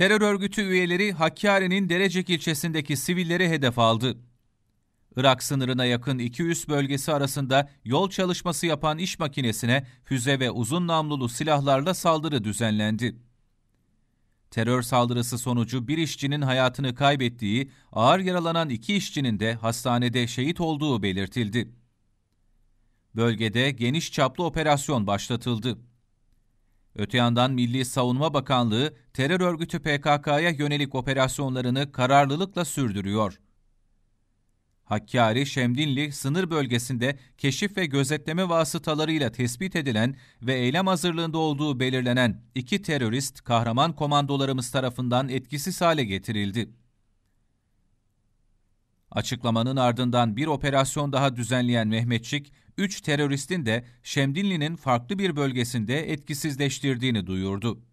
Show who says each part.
Speaker 1: Terör örgütü üyeleri Hakkari'nin Derecek ilçesindeki sivilleri hedef aldı. Irak sınırına yakın iki üs bölgesi arasında yol çalışması yapan iş makinesine füze ve uzun namlulu silahlarla saldırı düzenlendi. Terör saldırısı sonucu bir işçinin hayatını kaybettiği, ağır yaralanan iki işçinin de hastanede şehit olduğu belirtildi. Bölgede geniş çaplı operasyon başlatıldı. Öte yandan Milli Savunma Bakanlığı terör örgütü PKK'ya yönelik operasyonlarını kararlılıkla sürdürüyor. Hakkari Şemdinli sınır bölgesinde keşif ve gözetleme vasıtalarıyla tespit edilen ve eylem hazırlığında olduğu belirlenen iki terörist kahraman komandolarımız tarafından etkisiz hale getirildi. Açıklamanın ardından bir operasyon daha düzenleyen Mehmetçik, 3 teröristin de Şemdinli'nin farklı bir bölgesinde etkisizleştirdiğini duyurdu.